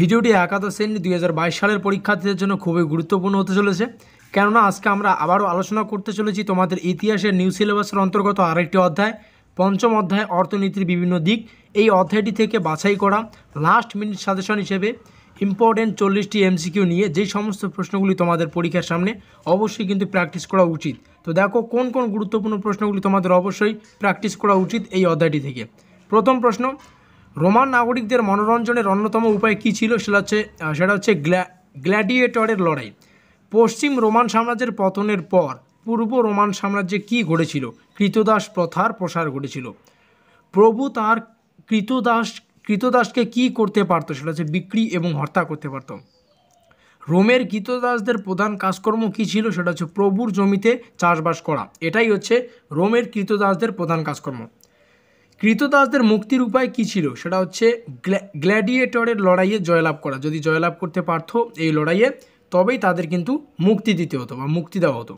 ভিডিওটি একাদশ শ্রেণী দুই সালের পরীক্ষার্থীদের জন্য খুবই গুরুত্বপূর্ণ হতে চলেছে কেননা আজকে আমরা আবারও আলোচনা করতে চলেছি তোমাদের ইতিহাসের নিউ সিলেবাসের অন্তর্গত আরেকটি অধ্যায় পঞ্চম অধ্যায় অর্থনীতির বিভিন্ন দিক এই অধ্যায়টি থেকে বাছাই করা লাস্ট মিনিট সাজেশন হিসেবে ইম্পর্টেন্ট চল্লিশটি এমসিকিউ নিয়ে যে সমস্ত প্রশ্নগুলি তোমাদের পরীক্ষার সামনে অবশ্যই কিন্তু প্র্যাকটিস করা উচিত তো দেখো কোন কোন গুরুত্বপূর্ণ প্রশ্নগুলি তোমাদের অবশ্যই প্র্যাকটিস করা উচিত এই অধ্যায়টি থেকে প্রথম প্রশ্ন রোমান নাগরিকদের মনোরঞ্জনের অন্যতম উপায় কী ছিল সেটা হচ্ছে সেটা হচ্ছে গ্ল্যাডিয়েটরের লড়াই পশ্চিম রোমান সাম্রাজ্যের পতনের পর পূর্ব রোমান সাম্রাজ্যে কি ঘটেছিল কৃতদাস প্রথার প্রসার ঘটেছিল প্রভু তার কৃতদাস কৃতদাসকে কি করতে পারত সেটা হচ্ছে বিক্রি এবং হত্যা করতে পারত রোমের কৃতদাসদের প্রধান কাজকর্ম কি ছিল সেটা হচ্ছে প্রভুর জমিতে চাষবাস করা এটাই হচ্ছে রোমের কৃতদাসদের প্রধান কাজকর্ম কৃতদাসদের মুক্তির উপায় কী ছিল সেটা হচ্ছে গ্ল্যাডিয়েটরের লড়াইয়ে জয়লাভ করা যদি জয়লাভ করতে পারত এই লড়াইয়ে তবেই তাদের কিন্তু মুক্তি দিতে হতো বা মুক্তি দেওয়া হতো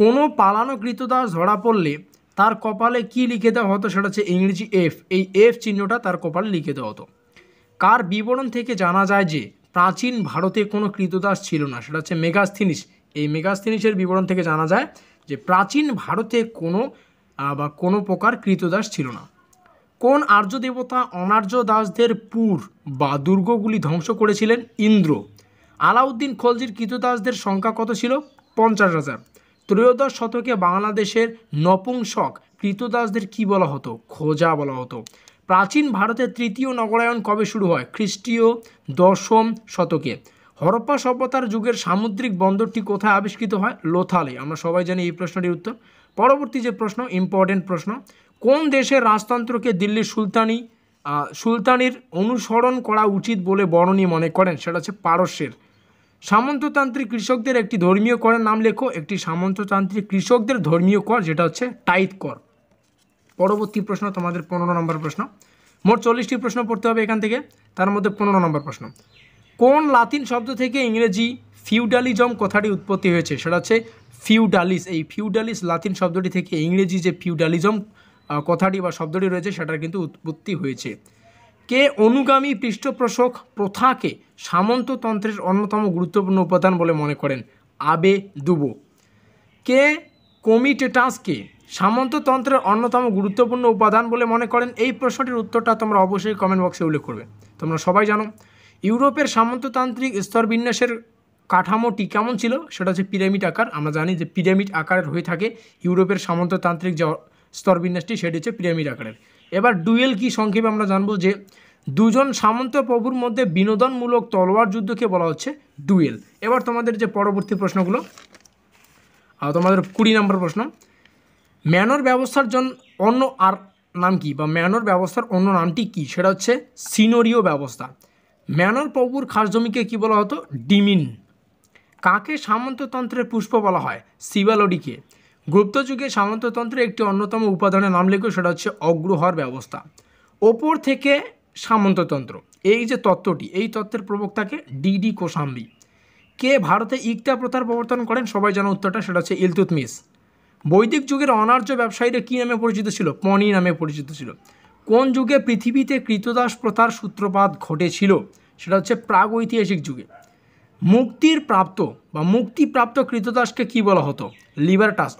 কোনো পালানো কৃতদাস ধরা পড়লে তার কপালে কি লিখে দেওয়া হতো সেটা হচ্ছে ইংরেজি এফ এই এফ চিহ্নটা তার কপালে লিখে দেওয়া হতো কার বিবরণ থেকে জানা যায় যে প্রাচীন ভারতে কোনো কৃতদাস ছিল না সেটা হচ্ছে মেগাস্থিনিস এই মেগাস্থিনিসের বিবরণ থেকে জানা যায় যে প্রাচীন ভারতে কোনো বা কোনো প্রকার কৃতদাস ছিল না কোন আর্য দেবতা অনার্য দাসদের পুর বা দুর্গগুলি ধ্বংস করেছিলেন ইন্দ্র আলাউদ্দিন খলজির কৃতদাসদের সংখ্যা কত ছিল পঞ্চাশ হাজার ত্রয়োদশ শতকে বাংলাদেশের নপুংসক কৃতদাসদের কি বলা হতো খোজা বলা হতো প্রাচীন ভারতের তৃতীয় নগরায়ণ কবে শুরু হয় খ্রিস্টীয় দশম শতকে হরপ্পা সভ্যতার যুগের সামুদ্রিক বন্দরটি কোথায় আবিষ্কৃত হয় লোথালে আমরা সবাই জানি এই প্রশ্নটির উত্তর পরবর্তী যে প্রশ্ন ইম্পর্টেন্ট প্রশ্ন কোন দেশের রাজতন্ত্রকে দিল্লির সুলতানি সুলতানির অনুসরণ করা উচিত বলে বরণী মনে করেন সেটা হচ্ছে পারস্যের সামন্ততান্ত্রিক কৃষকদের একটি ধর্মীয় করের নাম লেখো একটি সামন্ততান্ত্রিক কৃষকদের ধর্মীয় কর যেটা হচ্ছে টাইত কর পরবর্তী প্রশ্ন তোমাদের পনেরো নম্বর প্রশ্ন মোট চল্লিশটি প্রশ্ন পড়তে হবে এখান থেকে তার মধ্যে পনেরো নম্বর প্রশ্ন কোন লাতিন শব্দ থেকে ইংরেজি ফিউডালিজম কথাটি উৎপত্তি হয়েছে সেটা হচ্ছে ফিউডালিস এই ফিউডালিস লাতিন শব্দটি থেকে ইংরেজি যে ফিউডালিজম কথাটি বা শব্দটি রয়েছে সেটার কিন্তু উৎপত্তি হয়েছে কে অনুগামী পৃষ্ঠপ্রশক প্রথাকে সামন্ততন্ত্রের অন্যতম গুরুত্বপূর্ণ উপাদান বলে মনে করেন আবে দুবো কে কমিটেটাসকে সামন্ততন্ত্রের অন্যতম গুরুত্বপূর্ণ উপাদান বলে মনে করেন এই প্রশ্নটির উত্তরটা তোমরা অবশ্যই কমেন্ট বক্সে উল্লেখ করবে তোমরা সবাই জানো ইউরোপের সামন্ততান্ত্রিক স্তরবিন্যাসের কাঠামোটি কেমন ছিল সেটা হচ্ছে পিরামিড আকার আমরা জানি যে পিরামিড আকারের হয়ে থাকে ইউরোপের সামন্ততান্ত্রিক যে স্তরবিন্যাসটি সেটি হচ্ছে পিরামিড আকারের এবার ডুয়েল কি সংক্ষেপে আমরা জানবো যে দুজন সামন্ত প্রভুর মধ্যে বিনোদনমূলক তলোয়ার যুদ্ধকে বলা হচ্ছে ডুয়েল এবার তোমাদের যে পরবর্তী প্রশ্নগুলো আর তোমাদের কুড়ি নম্বর প্রশ্ন ম্যানর ব্যবস্থার জন্য অন্য আর নাম কি বা ম্যানর ব্যবস্থার অন্য নামটি কি সেটা হচ্ছে সিনোরিও ব্যবস্থা ম্যানর প্রভুর খাস জমিকে কী বলা হতো ডিমিন কাকে সামন্ততন্ত্রের পুষ্প বলা হয় সিবালোডিকে গুপ্তযুগে সামন্ততন্ত্রের একটি অন্যতম উপাদানের নাম লিখে সেটা হচ্ছে অগ্রহর ব্যবস্থা ওপর থেকে সামন্ততন্ত্র এই যে তত্ত্বটি এই তত্ত্বের প্রবক্তাকে ডিডি কোসাম্বি কে ভারতে ইকতা প্রথার প্রবর্তন করেন সবাই জানা উত্তরটা সেটা হচ্ছে ইলতুতমিস বৈদিক যুগের অনার্য ব্যবসায়ীরা কী নামে পরিচিত ছিল পনি নামে পরিচিত ছিল কোন যুগে পৃথিবীতে কৃতদাস প্রথার সূত্রপাত ঘটেছিল সেটা হচ্ছে প্রাগৈতিহাসিক যুগে মুক্তির প্রাপ্ত বা মুক্তিপ্রাপ্ত কৃতদাসকে কি বলা হতো লিবারটাস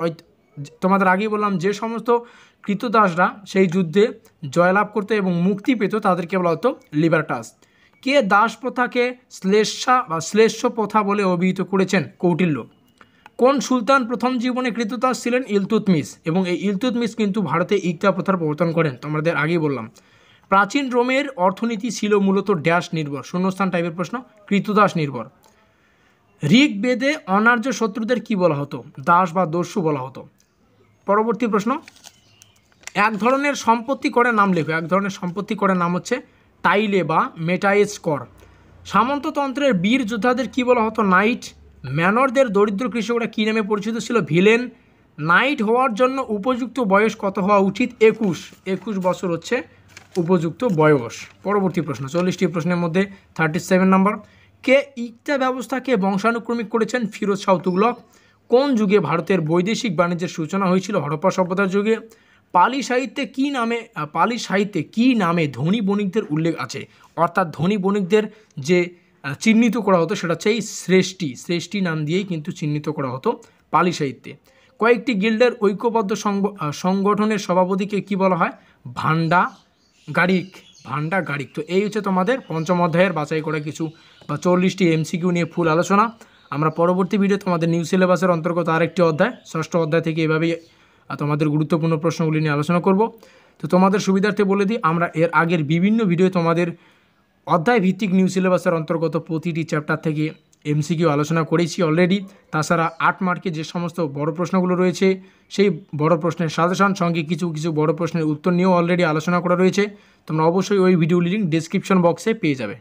তোমাদের আগেই বললাম যে সমস্ত কৃতদাসরা সেই যুদ্ধে জয়লাভ করতে এবং মুক্তি পেত তাদেরকে বলা হতো লিবারটাস কে দাস প্রথাকে শ্লেষা বা শ্লেষ্য প্রথা বলে অভিহিত করেছেন কৌটিল্য কোন সুলতান প্রথম জীবনে কৃতদাস ছিলেন ইলতুতমিস এবং এই ইলতুতমিস কিন্তু ভারতে ইকতা প্রথার প্রবর্তন করেন তোমাদের আগেই বললাম প্রাচীন রোমের অর্থনীতি ছিল মূলত ড্যাশ নির্ভর শূন্যস্থান টাইপের প্রশ্ন কৃতদাস নির্ভর ঋগ্বেদে অনার্য শত্রুদের কি বলা হতো দাস বা দস্যু বলা হতো পরবর্তী প্রশ্ন এক ধরনের সম্পত্তি করে নাম লেখো এক ধরনের সম্পত্তি করে নাম হচ্ছে টাইলে বা মেটাইজ কর সামন্ততন্ত্রের বীর যোদ্ধাদের কি বলা হতো নাইট ম্যানরদের দরিদ্র কৃষকরা কী নামে পরিচিত ছিল ভিলেন নাইট হওয়ার জন্য উপযুক্ত বয়স কত হওয়া উচিত একুশ একুশ বছর হচ্ছে উপযুক্ত বয়স পরবর্তী প্রশ্ন চল্লিশটি প্রশ্নের মধ্যে থার্টি সেভেন নাম্বার কে ইকতা ব্যবস্থাকে বংশানুক্রমিক করেছেন ফিরোজ শাহ তুগলক কোন যুগে ভারতের বৈদেশিক বাণিজ্যের সূচনা হয়েছিল হরপ্পা সভ্যতার যুগে পালি সাহিত্যে কি নামে পালি সাহিত্যে কি নামে ধনী বণিকদের উল্লেখ আছে অর্থাৎ ধনী বণিকদের যে চিহ্নিত করা হতো সেটা হচ্ছে এই শ্রেষ্ঠী শ্রেষ্ঠী নাম দিয়েই কিন্তু চিহ্নিত করা হতো পালি সাহিত্যে কয়েকটি গিল্ডের ঐক্যবদ্ধ সংগঠনের সভাপতিকে কি বলা হয় ভান্ডা গাড়িক গাড়ি তো এই হচ্ছে তোমাদের পঞ্চম অধ্যায়ের বাছাই করা কিছু বা চল্লিশটি এমসিকিউ নিয়ে ফুল আলোচনা আমরা পরবর্তী ভিডিও তোমাদের নিউ সিলেবাসের অন্তর্গত আরেকটি অধ্যায় ষষ্ঠ অধ্যায় থেকে এভাবেই তোমাদের গুরুত্বপূর্ণ প্রশ্নগুলি নিয়ে আলোচনা করব তো তোমাদের সুবিধার্থে বলে দিই আমরা এর আগের বিভিন্ন ভিডিও তোমাদের অধ্যায় ভিত্তিক নিউ সিলেবাসের অন্তর্গত প্রতিটি চ্যাপ্টার থেকে এমসিকিউ আলোচনা করেছি অলরেডি তাছাড়া আট মার্কে যে সমস্ত বড় প্রশ্নগুলো রয়েছে সেই বড় প্রশ্নের সাজেশন সঙ্গে কিছু কিছু বড় প্রশ্নের উত্তর নিয়েও অলরেডি আলোচনা করা রয়েছে তোমরা অবশ্যই ওই ভিডিও লিঙ্ক ডিসক্রিপশন বক্সে পেয়ে যাবে